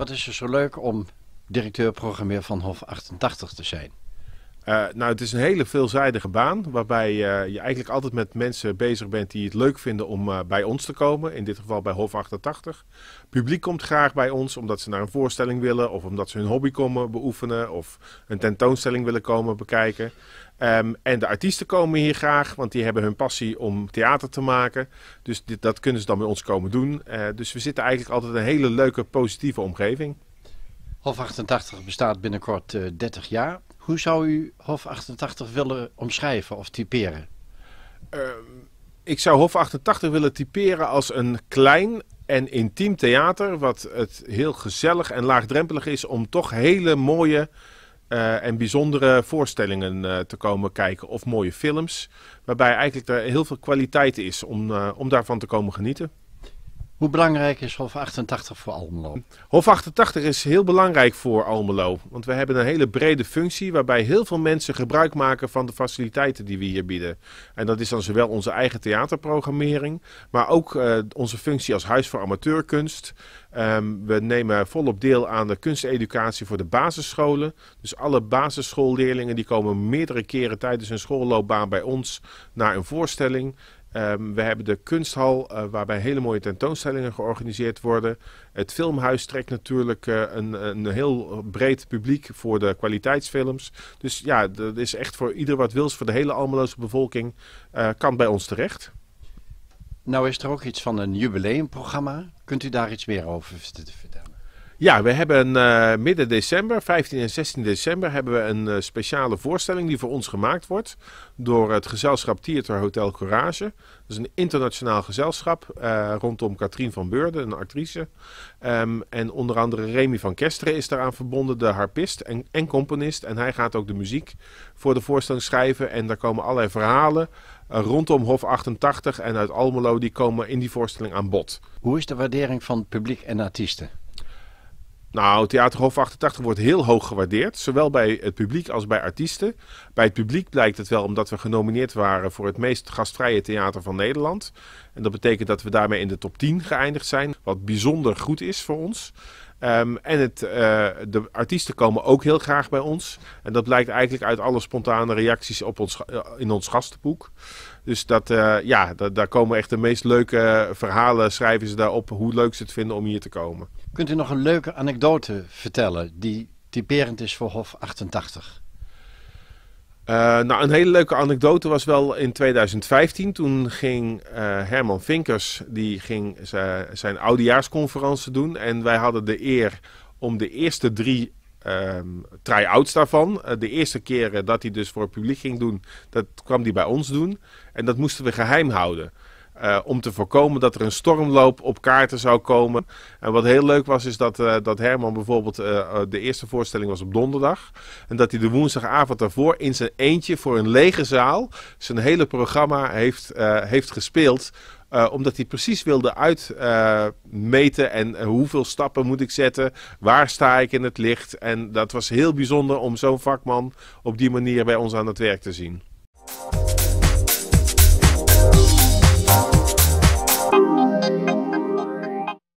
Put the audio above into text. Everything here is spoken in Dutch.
Wat is er zo leuk om directeur programmeer van Hof 88 te zijn? Eh, nou, het is een hele veelzijdige baan, waarbij eh, je eigenlijk altijd met mensen bezig bent die het leuk vinden om eh, bij ons te komen. In dit geval bij Hof 88. publiek komt graag bij ons omdat ze naar een voorstelling willen, of omdat ze hun hobby komen beoefenen, of een tentoonstelling willen komen bekijken. Ehm, en de artiesten komen hier graag, want die hebben hun passie om theater te maken. Dus dit, dat kunnen ze dan bij ons komen doen. dus we zitten eigenlijk altijd in een hele leuke, positieve omgeving. Hof 88 bestaat binnenkort 30 jaar. Hoe zou u Hof 88 willen omschrijven of typeren? Ehm, ik zou Hof 88 willen typeren als een klein en intiem theater. Wat het heel gezellig en laagdrempelig is om toch hele mooie eh, en bijzondere voorstellingen eh, te komen kijken. Of mooie films. Waarbij eigenlijk er heel veel kwaliteit is om, eh, om daarvan te komen genieten. Hoe belangrijk is Hof 88 voor Almelo? Hof 88 is heel belangrijk voor Almelo. Want we hebben een hele brede functie waarbij heel veel mensen gebruik maken van de faciliteiten die we hier bieden. En dat is dan zowel onze eigen theaterprogrammering, maar ook eh, onze functie als Huis voor Amateurkunst. Ehm, we nemen volop deel aan de kunsteducatie voor de basisscholen. Dus alle basisschoolleerlingen die komen meerdere keren tijdens hun schoolloopbaan bij ons naar een voorstelling. Ehm, we hebben de kunsthal, eh, waarbij hele mooie tentoonstellingen georganiseerd worden. Het filmhuis trekt natuurlijk eh, een, een, heel breed publiek voor de kwaliteitsfilms. Dus ja, dat is echt voor ieder wat wils, voor de hele Almeloze bevolking, eh, kan bij ons terecht. Nou is er ook iets van een jubileumprogramma. Kunt u daar iets meer over vertellen? Ja, we hebben eh, midden december, 15 en 16 december, hebben we een eh, speciale voorstelling die voor ons gemaakt wordt door het gezelschap Theater Hotel Courage. Dat is een internationaal gezelschap eh, rondom Katrien van Beurden, een actrice. Ehm, en onder andere Remy van Kesteren is daaraan verbonden, de harpist en, en componist. En hij gaat ook de muziek voor de voorstelling schrijven. En daar komen allerlei verhalen rondom Hof 88 en uit Almelo, die komen in die voorstelling aan bod. Hoe is de waardering van publiek en artiesten? Nou, Theaterhof 88 wordt heel hoog gewaardeerd, zowel bij het publiek als bij artiesten. Bij het publiek blijkt het wel omdat we genomineerd waren voor het meest gastvrije theater van Nederland. En dat betekent dat we daarmee in de top 10 geëindigd zijn, wat bijzonder goed is voor ons. Ehm, en het, eh, de artiesten komen ook heel graag bij ons. En dat blijkt eigenlijk uit alle spontane reacties op ons, eh, in ons gastenboek. Dus dat, eh, ja, daar komen echt de meest leuke verhalen, schrijven ze daarop, hoe leuk ze het vinden om hier te komen. Kunt u nog een leuke anekdote vertellen die typerend is voor Hof 88? Eh, nou, een hele leuke anekdote was wel in 2015. Toen ging eh, Herman Vinkers die ging zijn oudejaarsconferentie doen. En wij hadden de eer om de eerste drie ehm, try-outs daarvan. Eh, de eerste keren dat hij dus voor het publiek ging doen, dat kwam hij bij ons doen. En dat moesten we geheim houden. Eh, om te voorkomen dat er een stormloop op kaarten zou komen. En wat heel leuk was, is dat, eh, dat Herman bijvoorbeeld eh, de eerste voorstelling was op donderdag. En dat hij de woensdagavond daarvoor in zijn eentje voor een lege zaal zijn hele programma heeft, heeft gespeeld. omdat hij precies wilde uitmeten en hoeveel stappen moet ik zetten, waar sta ik in het licht. En dat was heel bijzonder om zo'n vakman op die manier bij ons aan het werk te zien.